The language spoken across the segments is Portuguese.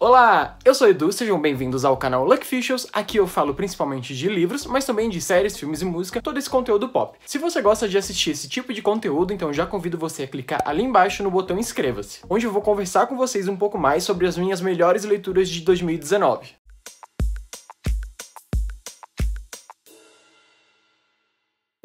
Olá, eu sou Edu, sejam bem-vindos ao canal Luck Luckficials. Aqui eu falo principalmente de livros, mas também de séries, filmes e música, todo esse conteúdo pop. Se você gosta de assistir esse tipo de conteúdo, então já convido você a clicar ali embaixo no botão inscreva-se, onde eu vou conversar com vocês um pouco mais sobre as minhas melhores leituras de 2019.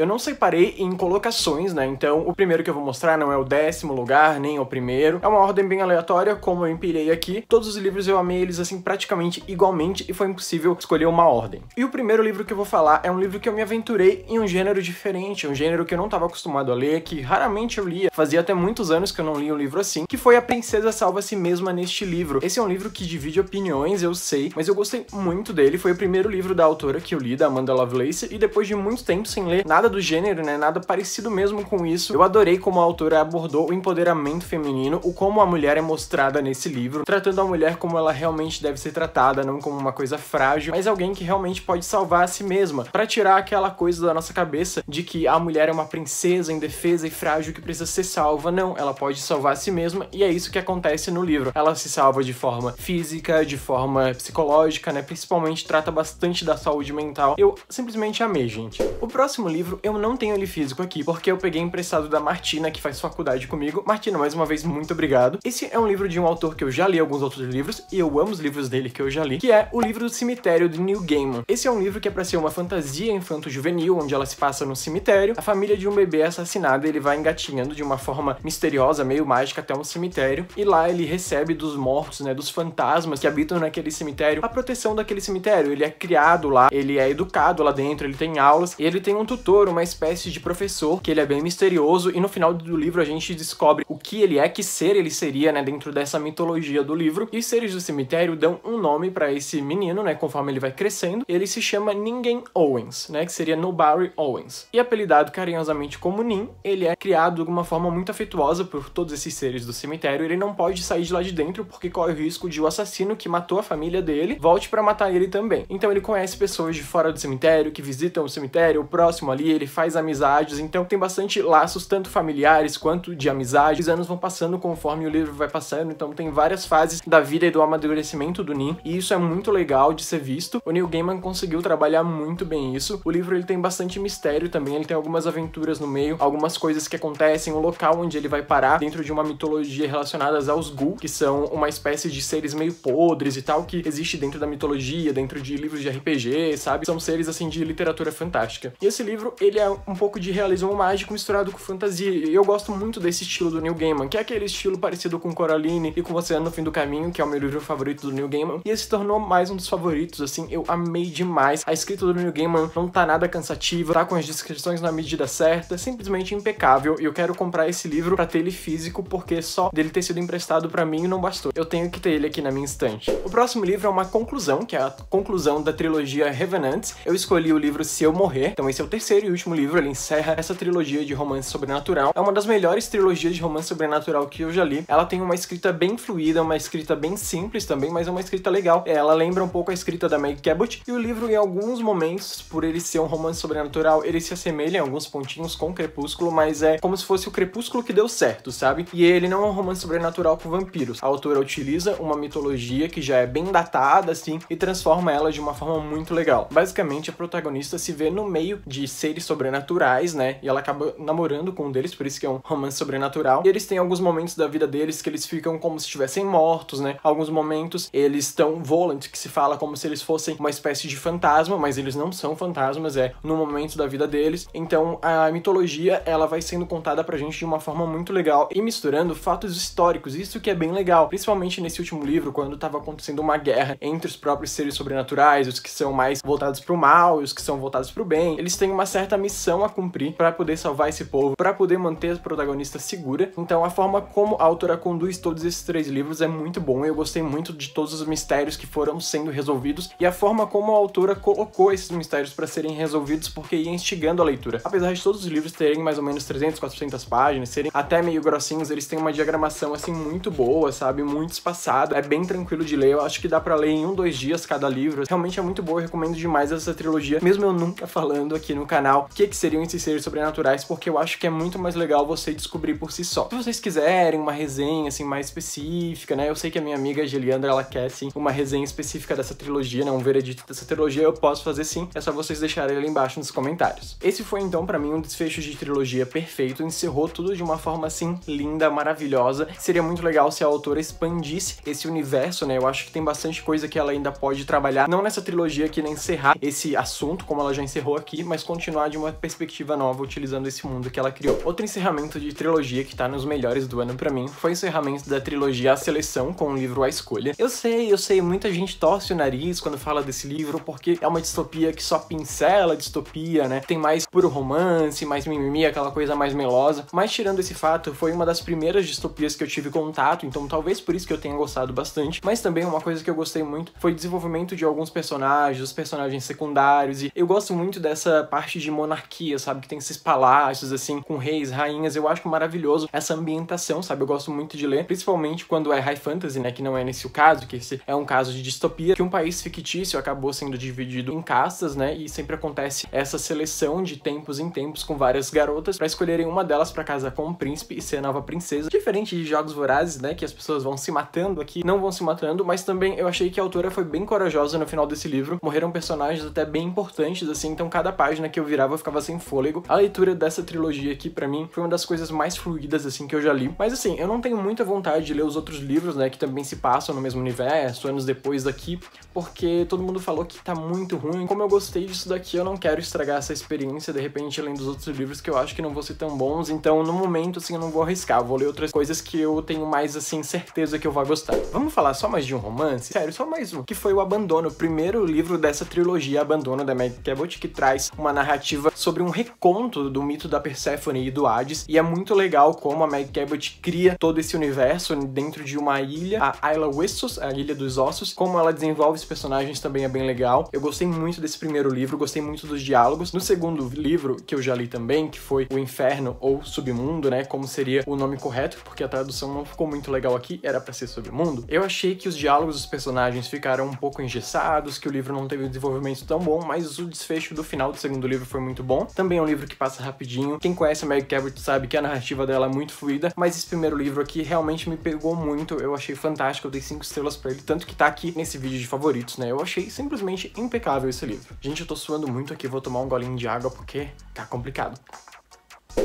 Eu não separei em colocações, né? Então o primeiro que eu vou mostrar não é o décimo lugar, nem o primeiro. É uma ordem bem aleatória, como eu empilhei aqui. Todos os livros eu amei eles assim praticamente igualmente e foi impossível escolher uma ordem. E o primeiro livro que eu vou falar é um livro que eu me aventurei em um gênero diferente, um gênero que eu não estava acostumado a ler, que raramente eu lia. Fazia até muitos anos que eu não lia um livro assim, que foi A Princesa Salva Si Mesma neste livro. Esse é um livro que divide opiniões, eu sei, mas eu gostei muito dele. Foi o primeiro livro da autora que eu li, da Amanda Lovelace, e depois de muito tempo sem ler nada do gênero, né? Nada parecido mesmo com isso. Eu adorei como a autora abordou o empoderamento feminino, o como a mulher é mostrada nesse livro, tratando a mulher como ela realmente deve ser tratada, não como uma coisa frágil, mas alguém que realmente pode salvar a si mesma, para tirar aquela coisa da nossa cabeça de que a mulher é uma princesa indefesa e frágil que precisa ser salva. Não, ela pode salvar a si mesma e é isso que acontece no livro. Ela se salva de forma física, de forma psicológica, né? Principalmente trata bastante da saúde mental. Eu simplesmente amei, gente. O próximo livro livro, eu não tenho ele físico aqui, porque eu peguei emprestado da Martina, que faz faculdade comigo. Martina, mais uma vez, muito obrigado. Esse é um livro de um autor que eu já li alguns outros livros, e eu amo os livros dele que eu já li, que é O Livro do Cemitério, de Neil Gaiman. Esse é um livro que é pra ser uma fantasia infanto-juvenil, onde ela se passa no cemitério, a família de um bebê assassinado, ele vai engatinhando de uma forma misteriosa, meio mágica, até um cemitério, e lá ele recebe dos mortos, né, dos fantasmas que habitam naquele cemitério, a proteção daquele cemitério. Ele é criado lá, ele é educado lá dentro, ele tem aulas, e ele tem um tutor mentor, uma espécie de professor, que ele é bem misterioso, e no final do livro a gente descobre o que ele é, que ser ele seria, né, dentro dessa mitologia do livro. E os seres do cemitério dão um nome para esse menino, né, conforme ele vai crescendo. Ele se chama Ningen Owens, né, que seria Nobari Owens. E apelidado carinhosamente como Nin, ele é criado de uma forma muito afetuosa por todos esses seres do cemitério. Ele não pode sair de lá de dentro porque corre o risco de o assassino que matou a família dele volte para matar ele também. Então ele conhece pessoas de fora do cemitério que visitam o cemitério, o próximo ali, ele faz amizades, então tem bastante laços, tanto familiares quanto de amizade. Os anos vão passando conforme o livro vai passando, então tem várias fases da vida e do amadurecimento do Nin, e isso é muito legal de ser visto. O Neil Gaiman conseguiu trabalhar muito bem isso. O livro ele tem bastante mistério também, ele tem algumas aventuras no meio, algumas coisas que acontecem, o local onde ele vai parar, dentro de uma mitologia relacionada aos Ghul, que são uma espécie de seres meio podres e tal, que existe dentro da mitologia, dentro de livros de RPG, sabe? São seres, assim, de literatura fantástica. E esse livro, ele é um pouco de realismo mágico misturado com fantasia. E eu gosto muito desse estilo do Neil Gaiman, que é aquele estilo parecido com Coraline e com Você no Fim do Caminho, que é o meu livro favorito do Neil Gaiman. E esse se tornou mais um dos favoritos, assim, eu amei demais. A escrita do Neil Gaiman não tá nada cansativa, tá com as descrições na medida certa, é simplesmente impecável. E eu quero comprar esse livro para ter ele físico, porque só dele ter sido emprestado para mim não bastou. Eu tenho que ter ele aqui na minha estante. O próximo livro é uma conclusão, que é a conclusão da trilogia Revenants. Eu escolhi o livro Se Eu Morrer, então esse é o terceiro último livro, ele encerra essa trilogia de romance sobrenatural. É uma das melhores trilogias de romance sobrenatural que eu já li. Ela tem uma escrita bem fluida, uma escrita bem simples também, mas é uma escrita legal. Ela lembra um pouco a escrita da Meg Cabot. E o livro, em alguns momentos, por ele ser um romance sobrenatural, ele se assemelha em alguns pontinhos com o Crepúsculo, mas é como se fosse o Crepúsculo que deu certo, sabe? E ele não é um romance sobrenatural com vampiros. A autora utiliza uma mitologia que já é bem datada, assim, e transforma ela de uma forma muito legal. Basicamente, a protagonista se vê no meio de seres sobrenaturais, né? E ela acaba namorando com um deles, por isso que é um romance sobrenatural. E eles têm alguns momentos da vida deles que eles ficam como se estivessem mortos, né? Alguns momentos eles estão volantes, que se fala como se eles fossem uma espécie de fantasma, mas eles não são fantasmas, é no momento da vida deles. Então a mitologia ela vai sendo contada pra gente de uma forma muito legal e misturando fatos históricos, isso que é bem legal, principalmente nesse último livro, quando tava acontecendo uma guerra entre os próprios seres sobrenaturais, os que são mais voltados pro mal e os que são voltados pro bem. Eles têm uma certa certa missão a cumprir para poder salvar esse povo, para poder manter a protagonista segura. Então a forma como a autora conduz todos esses três livros é muito bom, eu gostei muito de todos os mistérios que foram sendo resolvidos e a forma como a autora colocou esses mistérios para serem resolvidos porque ia instigando a leitura. Apesar de todos os livros terem mais ou menos 300, 400 páginas, serem até meio grossinhos, eles têm uma diagramação assim muito boa, sabe? Muito espaçada, é bem tranquilo de ler, eu acho que dá para ler em um, dois dias cada livro. Realmente é muito bom eu recomendo demais essa trilogia, mesmo eu nunca falando aqui no canal o que, que seriam esses seres sobrenaturais, porque eu acho que é muito mais legal você descobrir por si só. Se vocês quiserem uma resenha, assim, mais específica, né, eu sei que a minha amiga Geliandra, ela quer, assim, uma resenha específica dessa trilogia, né, um veredito dessa trilogia, eu posso fazer sim, é só vocês deixarem ali embaixo nos comentários. Esse foi, então, para mim, um desfecho de trilogia perfeito, encerrou tudo de uma forma, assim, linda, maravilhosa. Seria muito legal se a autora expandisse esse universo, né, eu acho que tem bastante coisa que ela ainda pode trabalhar, não nessa trilogia que nem encerrar esse assunto, como ela já encerrou aqui, mas continuar continuar de uma perspectiva nova utilizando esse mundo que ela criou. Outro encerramento de trilogia que tá nos melhores do ano para mim foi o encerramento da trilogia A Seleção com o livro A Escolha. Eu sei, eu sei, muita gente torce o nariz quando fala desse livro porque é uma distopia que só pincela distopia, né? Tem mais puro romance, mais mimimi, aquela coisa mais melosa. Mas tirando esse fato, foi uma das primeiras distopias que eu tive contato, então talvez por isso que eu tenha gostado bastante. Mas também uma coisa que eu gostei muito foi o desenvolvimento de alguns personagens, os personagens secundários, e eu gosto muito dessa parte de monarquia, sabe? Que tem esses palácios, assim, com reis, rainhas. Eu acho maravilhoso essa ambientação, sabe? Eu gosto muito de ler, principalmente quando é high fantasy, né? Que não é nesse o caso, que esse é um caso de distopia, que um país fictício acabou sendo dividido em castas, né? E sempre acontece essa seleção de tempos em tempos com várias garotas para escolherem uma delas para casar com o um príncipe e ser a nova princesa. Diferente de jogos vorazes, né? Que as pessoas vão se matando aqui, não vão se matando, mas também eu achei que a autora foi bem corajosa no final desse livro. Morreram personagens até bem importantes, assim, então cada página que eu virar respirava, eu ficava sem fôlego. A leitura dessa trilogia aqui, para mim, foi uma das coisas mais fluídas assim, que eu já li. Mas, assim, eu não tenho muita vontade de ler os outros livros, né, que também se passam no mesmo universo, anos depois daqui, porque todo mundo falou que tá muito ruim. Como eu gostei disso daqui, eu não quero estragar essa experiência, de repente, lendo os outros livros que eu acho que não vão ser tão bons. Então, no momento, assim, eu não vou arriscar. vou ler outras coisas que eu tenho mais, assim, certeza que eu vou gostar. Vamos falar só mais de um romance? Sério, só mais um. Que foi o Abandono, o primeiro livro dessa trilogia Abandono, da Meg Cabot, que traz uma narrativa narrativa sobre um reconto do mito da Persephone e do Hades, e é muito legal como a Meg Cabot cria todo esse universo dentro de uma ilha, a Isla Westos, a Ilha dos Ossos, como ela desenvolve os personagens também é bem legal. Eu gostei muito desse primeiro livro, gostei muito dos diálogos. No segundo livro, que eu já li também, que foi O Inferno ou Submundo, né, como seria o nome correto, porque a tradução não ficou muito legal aqui, era para ser Submundo, eu achei que os diálogos dos personagens ficaram um pouco engessados, que o livro não teve um desenvolvimento tão bom, mas o desfecho do final do segundo livro foi muito bom. Também é um livro que passa rapidinho. Quem conhece a Mary Cabot sabe que a narrativa dela é muito fluida, mas esse primeiro livro aqui realmente me pegou muito. Eu achei fantástico, eu dei 5 estrelas pra ele, tanto que tá aqui nesse vídeo de favoritos, né? Eu achei simplesmente impecável esse livro. Gente, eu tô suando muito aqui, vou tomar um golinho de água porque tá complicado.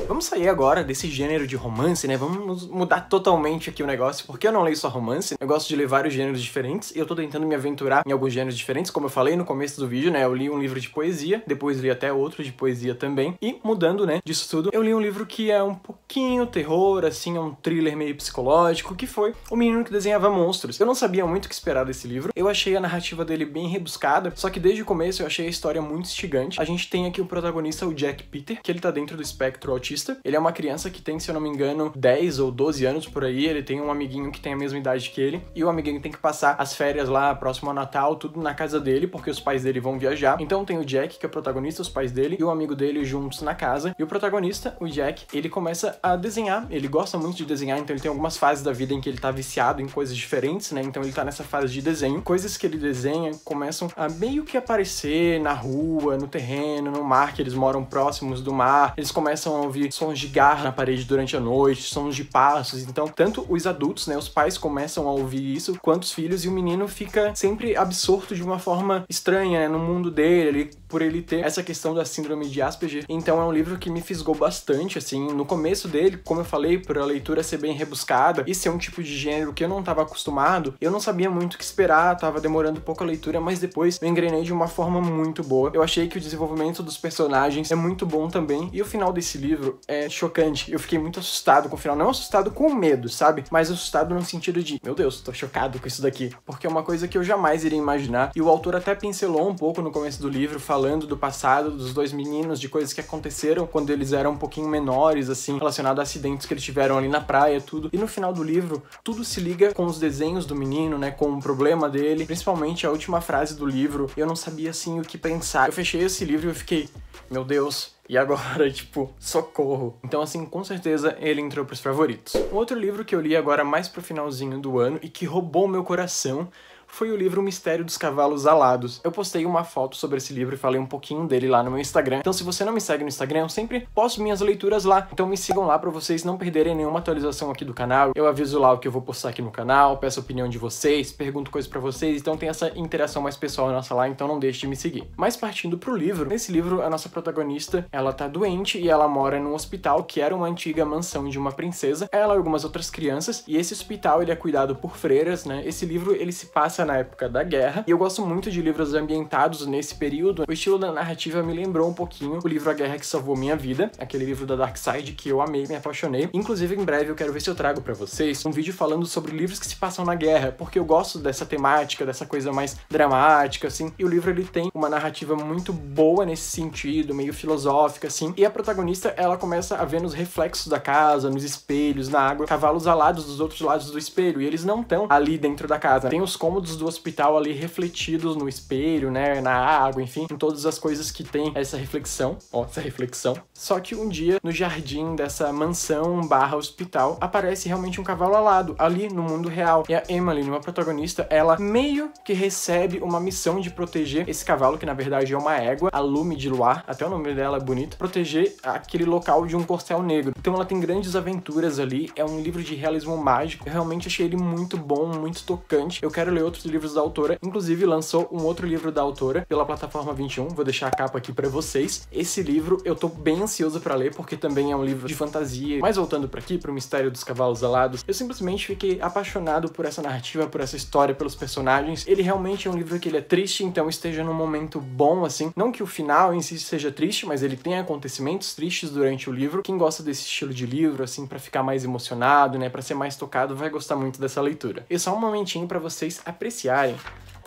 Vamos sair agora desse gênero de romance, né? Vamos mudar totalmente aqui o negócio, porque eu não leio só romance. Eu gosto de ler vários gêneros diferentes e eu tô tentando me aventurar em alguns gêneros diferentes, como eu falei no começo do vídeo, né? Eu li um livro de poesia, depois li até outro de poesia também. E mudando, né, disso tudo, eu li um livro que é um pouquinho terror, assim, é um thriller meio psicológico, que foi O Menino que Desenhava Monstros. Eu não sabia muito o que esperar desse livro. Eu achei a narrativa dele bem rebuscada, só que desde o começo eu achei a história muito instigante. A gente tem aqui o protagonista, o Jack Peter, que ele tá dentro do espectro autista. Ele é uma criança que tem, se eu não me engano, 10 ou 12 anos por aí. Ele tem um amiguinho que tem a mesma idade que ele. E o amiguinho tem que passar as férias lá próximo ao Natal, tudo na casa dele, porque os pais dele vão viajar. Então tem o Jack, que é o protagonista, os pais dele, e o amigo dele juntos na casa. E o protagonista, o Jack, ele começa a desenhar. Ele gosta muito de desenhar, então ele tem algumas fases da vida em que ele tá viciado em coisas diferentes, né? Então ele tá nessa fase de desenho. Coisas que ele desenha começam a meio que aparecer na rua, no terreno, no mar, que eles moram próximos do mar. Eles começam a ouvir sons de garra na parede durante a noite, sons de passos. Então, tanto os adultos, né, os pais começam a ouvir isso, quanto os filhos, e o menino fica sempre absorto de uma forma estranha, né, no mundo dele, ele, por ele ter essa questão da síndrome de Asperger. Então, é um livro que me fisgou bastante, assim, no começo dele, como eu falei, por a leitura ser bem rebuscada e ser um tipo de gênero que eu não estava acostumado, eu não sabia muito o que esperar, tava demorando pouco a leitura, mas depois eu engrenei de uma forma muito boa. Eu achei que o desenvolvimento dos personagens é muito bom também, e o final desse livro livro é chocante. Eu fiquei muito assustado com o final. Não assustado com medo, sabe? Mas assustado no sentido de, meu Deus, tô chocado com isso daqui. Porque é uma coisa que eu jamais iria imaginar. E o autor até pincelou um pouco no começo do livro, falando do passado dos dois meninos, de coisas que aconteceram quando eles eram um pouquinho menores, assim, relacionado a acidentes que eles tiveram ali na praia, tudo. E no final do livro, tudo se liga com os desenhos do menino, né? Com o problema dele, principalmente a última frase do livro. Eu não sabia, assim, o que pensar. Eu fechei esse livro e eu fiquei, meu Deus, e agora, tipo, socorro. Então, assim, com certeza ele entrou pros favoritos. Um outro livro que eu li agora mais pro finalzinho do ano e que roubou meu coração foi o livro Mistério dos Cavalos Alados. Eu postei uma foto sobre esse livro e falei um pouquinho dele lá no meu Instagram. Então se você não me segue no Instagram, eu sempre posto minhas leituras lá. Então me sigam lá para vocês não perderem nenhuma atualização aqui do canal. Eu aviso lá o que eu vou postar aqui no canal, peço a opinião de vocês, pergunto coisas para vocês. Então tem essa interação mais pessoal nossa lá, então não deixe de me seguir. Mas partindo pro livro, nesse livro a nossa protagonista, ela tá doente e ela mora num hospital que era uma antiga mansão de uma princesa, ela e algumas outras crianças, e esse hospital ele é cuidado por freiras, né? Esse livro ele se passa passa na época da guerra, e eu gosto muito de livros ambientados nesse período. O estilo da narrativa me lembrou um pouquinho o livro A Guerra que Salvou Minha Vida, aquele livro da Dark Side que eu amei, me apaixonei. Inclusive, em breve eu quero ver se eu trago para vocês um vídeo falando sobre livros que se passam na guerra, porque eu gosto dessa temática, dessa coisa mais dramática, assim. E o livro ele tem uma narrativa muito boa nesse sentido, meio filosófica, assim. E a protagonista, ela começa a ver nos reflexos da casa, nos espelhos, na água, cavalos alados dos outros lados do espelho, e eles não estão ali dentro da casa. Tem os cômodos cômodos do hospital ali refletidos no espelho, né, na água, enfim, em todas as coisas que tem essa reflexão, ó, essa reflexão. Só que um dia, no jardim dessa mansão barra hospital, aparece realmente um cavalo alado, ali no mundo real. E a Emily, uma protagonista, ela meio que recebe uma missão de proteger esse cavalo, que na verdade é uma égua, a Lume de Luar, até o nome dela é bonito, proteger aquele local de um corcel negro. Então ela tem grandes aventuras ali, é um livro de realismo mágico, eu realmente achei ele muito bom, muito tocante. Eu quero ler outro outros livros da autora. Inclusive, lançou um outro livro da autora pela plataforma 21. Vou deixar a capa aqui para vocês. Esse livro eu tô bem ansioso para ler, porque também é um livro de fantasia. Mas voltando para aqui, pro Mistério dos Cavalos Alados, eu simplesmente fiquei apaixonado por essa narrativa, por essa história, pelos personagens. Ele realmente é um livro que ele é triste, então esteja num momento bom, assim. Não que o final em si seja triste, mas ele tem acontecimentos tristes durante o livro. Quem gosta desse estilo de livro, assim, para ficar mais emocionado, né, para ser mais tocado, vai gostar muito dessa leitura. E só um momentinho para vocês apreciarem apreciarem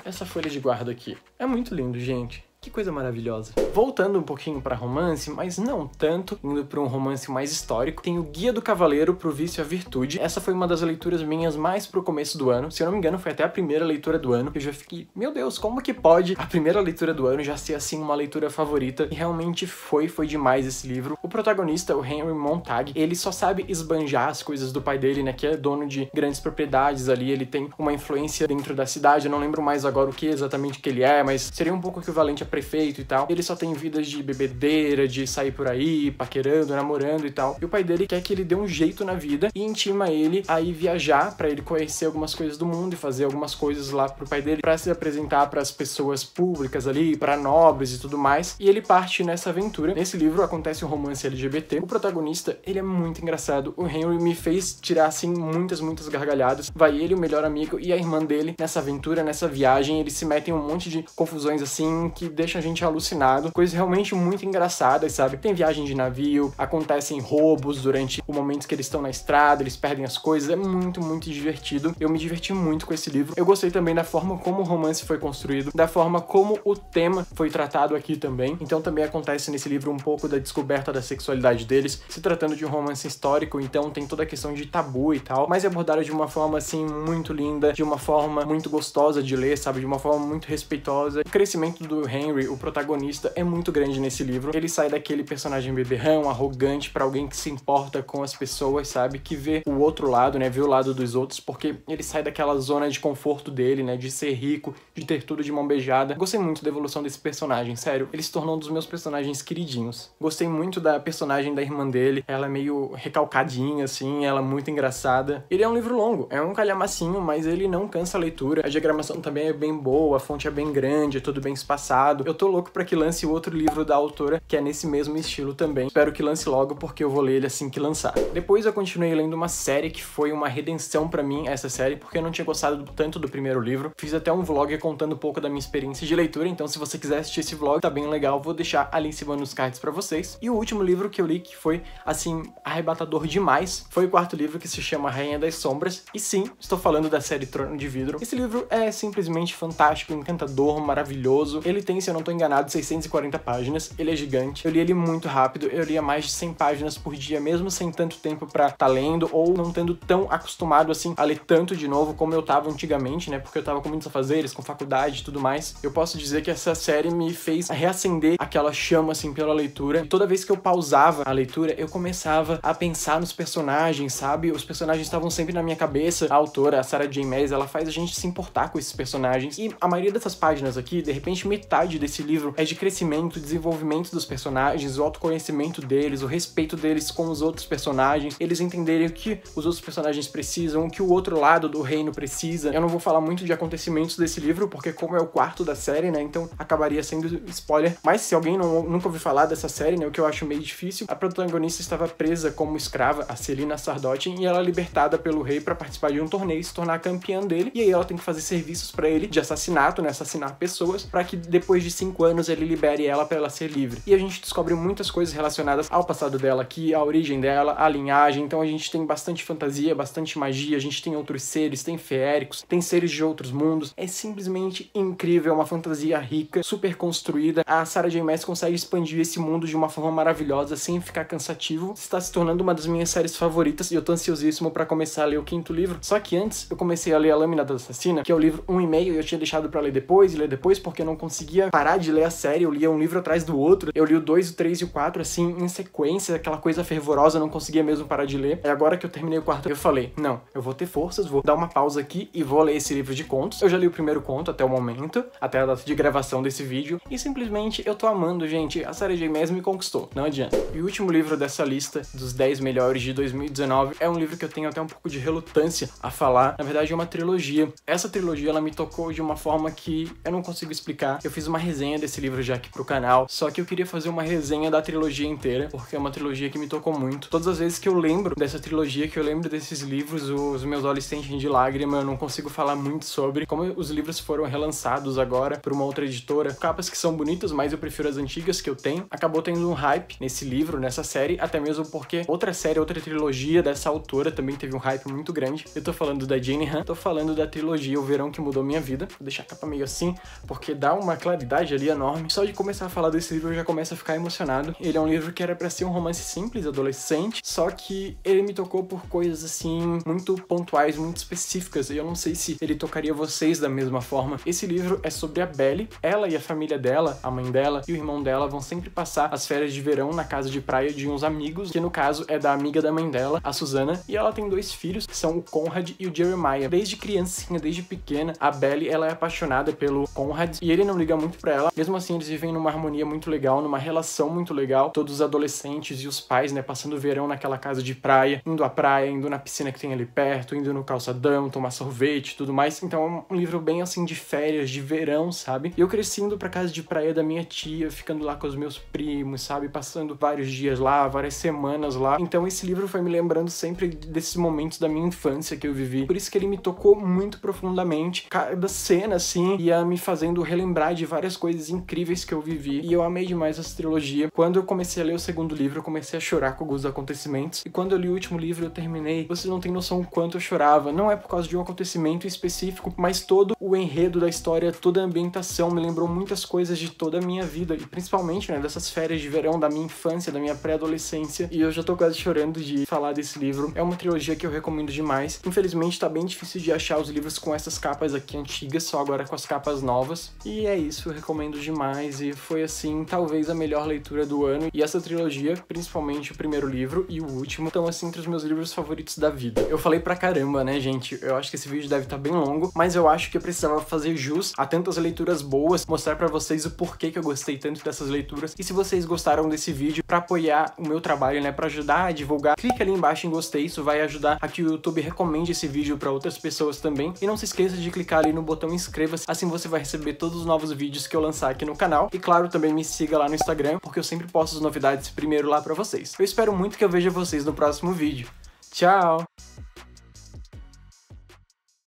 essa folha de guarda aqui. É muito lindo, gente. Que coisa maravilhosa. Voltando um pouquinho para romance, mas não tanto, indo para um romance mais histórico, tem o Guia do Cavaleiro pro Vício e a Virtude. Essa foi uma das leituras minhas mais pro começo do ano. Se eu não me engano, foi até a primeira leitura do ano. Eu já fiquei, meu Deus, como que pode a primeira leitura do ano já ser assim uma leitura favorita? E realmente foi, foi demais esse livro. O protagonista, o Henry Montag, ele só sabe esbanjar as coisas do pai dele, né, que é dono de grandes propriedades ali, ele tem uma influência dentro da cidade. Eu não lembro mais agora o que exatamente que ele é, mas seria um pouco equivalente a prefeito e tal. Ele só tem vidas de bebedeira, de sair por aí, paquerando, namorando e tal. E o pai dele quer que ele dê um jeito na vida e intima ele a ir viajar para ele conhecer algumas coisas do mundo e fazer algumas coisas lá pro pai dele para se apresentar para as pessoas públicas ali, para nobres e tudo mais. E ele parte nessa aventura. Nesse livro acontece um romance LGBT. O protagonista, ele é muito engraçado. O Henry me fez tirar assim muitas, muitas gargalhadas. Vai ele, o melhor amigo e a irmã dele nessa aventura, nessa viagem, eles se metem um monte de confusões assim que deixa a gente alucinado, coisas realmente muito engraçadas, sabe? Tem viagem de navio, acontecem roubos durante o momento que eles estão na estrada, eles perdem as coisas, é muito, muito divertido. Eu me diverti muito com esse livro. Eu gostei também da forma como o romance foi construído, da forma como o tema foi tratado aqui também. Então também acontece nesse livro um pouco da descoberta da sexualidade deles, se tratando de um romance histórico, então tem toda a questão de tabu e tal, mas é abordado de uma forma assim muito linda, de uma forma muito gostosa de ler, sabe? De uma forma muito respeitosa. O crescimento do reino Henry, o protagonista, é muito grande nesse livro. Ele sai daquele personagem beberrão, arrogante, para alguém que se importa com as pessoas, sabe? Que vê o outro lado, né? Vê o lado dos outros, porque ele sai daquela zona de conforto dele, né? De ser rico, de ter tudo de mão beijada. Gostei muito da evolução desse personagem, sério. Ele se tornou um dos meus personagens queridinhos. Gostei muito da personagem da irmã dele. Ela é meio recalcadinha, assim, ela é muito engraçada. Ele é um livro longo, é um calhamacinho, mas ele não cansa a leitura. A diagramação também é bem boa, a fonte é bem grande, é tudo bem espaçado. Eu tô louco para que lance o outro livro da autora, que é nesse mesmo estilo também. Espero que lance logo, porque eu vou ler ele assim que lançar. Depois eu continuei lendo uma série que foi uma redenção para mim, essa série, porque eu não tinha gostado tanto do primeiro livro. Fiz até um vlog contando um pouco da minha experiência de leitura, então se você quiser assistir esse vlog, tá bem legal, vou deixar ali em cima nos cards para vocês. E o último livro que eu li, que foi, assim, arrebatador demais, foi o quarto livro que se chama Rainha das Sombras, e sim, estou falando da série Trono de Vidro. Esse livro é simplesmente fantástico, encantador, maravilhoso, ele tem esse eu não tô enganado, 640 páginas. Ele é gigante. Eu li ele muito rápido, eu lia mais de 100 páginas por dia, mesmo sem tanto tempo para tá lendo ou não tendo tão acostumado assim a ler tanto de novo como eu tava antigamente, né? Porque eu tava com muitos afazeres, com faculdade e tudo mais. Eu posso dizer que essa série me fez reacender aquela chama assim pela leitura. E toda vez que eu pausava a leitura, eu começava a pensar nos personagens, sabe? Os personagens estavam sempre na minha cabeça. A autora, a Sarah J. Maas, ela faz a gente se importar com esses personagens. E a maioria dessas páginas aqui, de repente metade desse livro é de crescimento, desenvolvimento dos personagens, o autoconhecimento deles, o respeito deles com os outros personagens, eles entenderem o que os outros personagens precisam, o que o outro lado do reino precisa. Eu não vou falar muito de acontecimentos desse livro, porque como é o quarto da série, né, então acabaria sendo spoiler. Mas se alguém não, nunca ouviu falar dessa série, né, o que eu acho meio difícil, a protagonista estava presa como escrava, a Celina Sardotin, e ela é libertada pelo rei para participar de um torneio e se tornar campeã dele, e aí ela tem que fazer serviços para ele de assassinato, né, assassinar pessoas, para que depois depois de cinco anos ele libere ela para ela ser livre. E a gente descobre muitas coisas relacionadas ao passado dela aqui, à origem dela, à linhagem. Então a gente tem bastante fantasia, bastante magia, a gente tem outros seres, tem feéricos, tem seres de outros mundos. É simplesmente incrível, uma fantasia rica, super construída. A Sarah J. Maas consegue expandir esse mundo de uma forma maravilhosa, sem ficar cansativo. Está se tornando uma das minhas séries favoritas e eu tô ansiosíssimo para começar a ler o quinto livro. Só que antes eu comecei a ler A Lâmina da Assassina, que é o livro 1,5 e meio, e eu tinha deixado para ler depois e ler depois porque eu não conseguia parar de ler a série, eu lia um livro atrás do outro, eu li o 2, o 3 e o 4, assim, em sequência, aquela coisa fervorosa, eu não conseguia mesmo parar de ler. E agora que eu terminei o quarto, eu falei, não, eu vou ter forças, vou dar uma pausa aqui e vou ler esse livro de contos. Eu já li o primeiro conto até o momento, até a data de gravação desse vídeo, e simplesmente eu tô amando, gente, a série J mesmo me conquistou, não adianta. E o último livro dessa lista, dos 10 melhores de 2019, é um livro que eu tenho até um pouco de relutância a falar, na verdade é uma trilogia. Essa trilogia, ela me tocou de uma forma que eu não consigo explicar, eu fiz uma resenha desse livro já aqui pro canal, só que eu queria fazer uma resenha da trilogia inteira, porque é uma trilogia que me tocou muito. Todas as vezes que eu lembro dessa trilogia, que eu lembro desses livros, os meus olhos se enchem de lágrima, eu não consigo falar muito sobre como os livros foram relançados agora por uma outra editora. Capas que são bonitas, mas eu prefiro as antigas que eu tenho. Acabou tendo um hype nesse livro, nessa série, até mesmo porque outra série, outra trilogia dessa autora também teve um hype muito grande. Eu tô falando da Jane Han, tô falando da trilogia O Verão que Mudou Minha Vida. Vou deixar a capa meio assim, porque dá uma claridade profundidade ali enorme. Só de começar a falar desse livro eu já começo a ficar emocionado. Ele é um livro que era para ser um romance simples, adolescente, só que ele me tocou por coisas assim muito pontuais, muito específicas, e eu não sei se ele tocaria vocês da mesma forma. Esse livro é sobre a Belle. Ela e a família dela, a mãe dela e o irmão dela vão sempre passar as férias de verão na casa de praia de uns amigos, que no caso é da amiga da mãe dela, a Susana, e ela tem dois filhos, que são o Conrad e o Jeremiah. Desde criancinha, desde pequena, a Belle ela é apaixonada pelo Conrad e ele não liga muito para ela. Mesmo assim, eles vivem numa harmonia muito legal, numa relação muito legal. Todos os adolescentes e os pais, né, passando o verão naquela casa de praia, indo à praia, indo na piscina que tem ali perto, indo no calçadão, tomar sorvete, tudo mais. Então é um livro bem assim de férias, de verão, sabe? E eu crescendo pra casa de praia da minha tia, ficando lá com os meus primos, sabe? Passando vários dias lá, várias semanas lá. Então esse livro foi me lembrando sempre desses momentos da minha infância que eu vivi. Por isso que ele me tocou muito profundamente. Cada cena, assim, ia me fazendo relembrar de várias várias coisas incríveis que eu vivi e eu amei demais essa trilogia. Quando eu comecei a ler o segundo livro, eu comecei a chorar com alguns acontecimentos. E quando eu li o último livro, eu terminei. Vocês não têm noção o quanto eu chorava. Não é por causa de um acontecimento específico, mas todo o enredo da história, toda a ambientação me lembrou muitas coisas de toda a minha vida e principalmente, né, dessas férias de verão da minha infância, da minha pré-adolescência. E eu já tô quase chorando de falar desse livro. É uma trilogia que eu recomendo demais. Infelizmente, tá bem difícil de achar os livros com essas capas aqui antigas, só agora com as capas novas. E é isso, eu recomendo demais e foi assim, talvez a melhor leitura do ano. E essa trilogia, principalmente o primeiro livro e o último, estão assim entre os meus livros favoritos da vida. Eu falei pra caramba, né, gente? Eu acho que esse vídeo deve estar tá bem longo, mas eu acho que eu precisava fazer jus a tantas leituras boas, mostrar para vocês o porquê que eu gostei tanto dessas leituras. E se vocês gostaram desse vídeo, para apoiar o meu trabalho, né, para ajudar a divulgar, clique ali embaixo em gostei, isso vai ajudar a que o YouTube recomende esse vídeo para outras pessoas também. E não se esqueça de clicar ali no botão inscreva-se, assim você vai receber todos os novos vídeos que eu lançar aqui no canal. E claro, também me siga lá no Instagram, porque eu sempre posto as novidades primeiro lá pra vocês. Eu espero muito que eu veja vocês no próximo vídeo. Tchau!